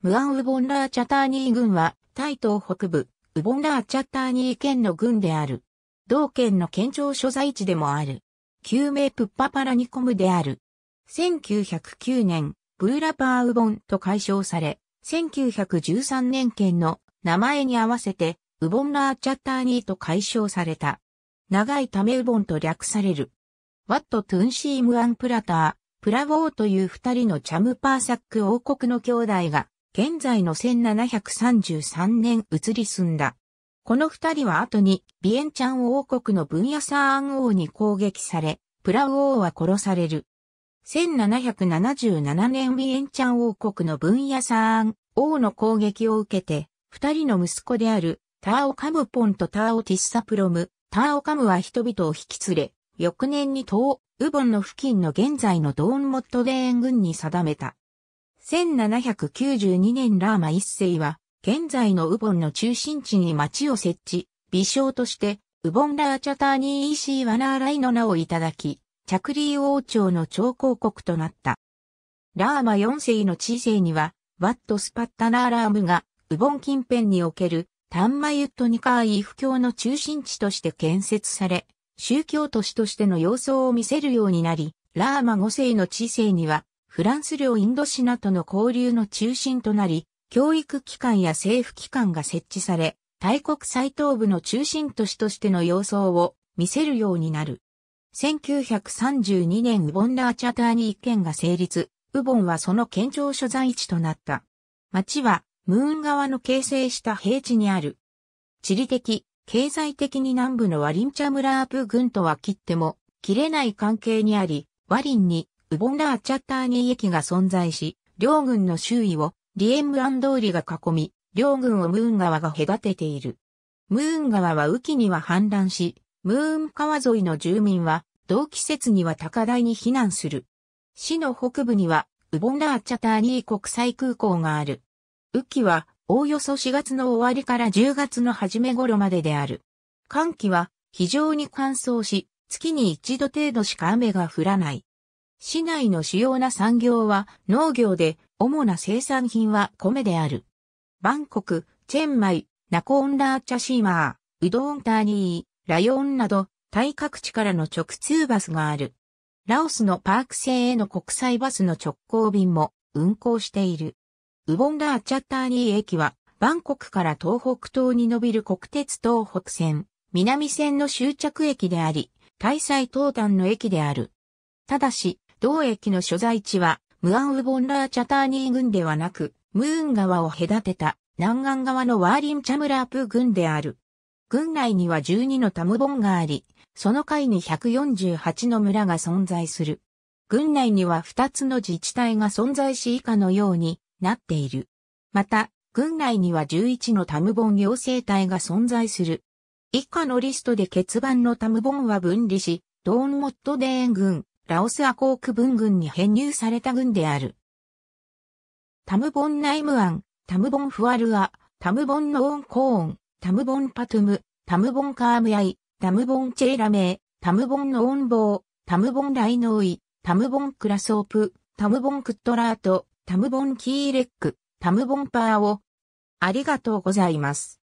ムアン・ウボンラーチャターニー軍は、タイ東北部、ウボンラーチャターニー県の軍である。同県の県庁所在地でもある。旧名プッパパラニコムである。1909年、ブーラパーウボンと解消され、1913年県の名前に合わせて、ウボンラーチャッターニーと解消された。長いためウボンと略される。ワット・トゥンシーム・アン・プラター、プラボーという二人のチャムパーサック王国の兄弟が現在の1733年移り住んだ。この二人は後にビエンチャン王国の分野サーン王に攻撃され、プラウ王は殺される。1777年ビエンチャン王国の分野サーン王の攻撃を受けて、二人の息子であるターオカムポンとターオティッサプロム、ターオカムは人々を引き連れ、翌年に東ウボンの付近の現在のドーンモットレーン軍に定めた。1792年ラーマ一世は、現在のウボンの中心地に町を設置、微笑として、ウボンラーチャターニーイシーワナーライの名をいただき、着リー王朝の超広国となった。ラーマ4世の知世には、ワット・スパッタナーラームが、ウボン近辺における、タンマユットニカーイ不況の中心地として建設され、宗教都市としての様相を見せるようになり、ラーマ5世の知世には、フランス領インドシナとの交流の中心となり、教育機関や政府機関が設置され、大国最東部の中心都市としての様相を見せるようになる。1932年ウボンラーチャターに一件が成立、ウボンはその県庁所在地となった。町はムーン側の形成した平地にある。地理的、経済的に南部のワリンチャムラープ軍とは切っても切れない関係にあり、ワリンにウボンラーチャッターニー駅が存在し、両軍の周囲をリエンムアン通りが囲み、両軍をムーン川が隔てている。ムーン川は雨季には氾濫し、ムーン川沿いの住民は同季節には高台に避難する。市の北部にはウボンラーチャターニー国際空港がある。雨季はおおよそ4月の終わりから10月の初め頃までである。寒気は非常に乾燥し、月に一度程度しか雨が降らない。市内の主要な産業は農業で、主な生産品は米である。バンコク、チェンマイ、ナコーンラーチャシーマー、ウドーンターニー、ラヨンなど、タイ各地からの直通バスがある。ラオスのパーク製への国際バスの直行便も運行している。ウボンラーチャターニー駅は、バンコクから東北東に伸びる国鉄東北線、南線の終着駅であり、大西東端の駅である。ただし、同駅の所在地は、ムアンウボンラーチャターニー郡ではなく、ムーン川を隔てた南岸側のワーリンチャムラープ郡である。郡内には12のタムボンがあり、その下位に148の村が存在する。郡内には2つの自治体が存在し以下のようになっている。また、郡内には11のタムボン行政体が存在する。以下のリストで欠番のタムボンは分離し、ドーンモットデーン郡、ラオスアコーク文軍に編入された軍である。タムボンナイムアン、タムボンフワルア、タムボンノーンコーン、タムボンパトゥム、タムボンカームヤイ、タムボンチェーラメイ、タムボンノーンボー、タムボンライノイ、タムボンクラソープ、タムボンクットラート、タムボンキーレック、タムボンパーを。ありがとうございます。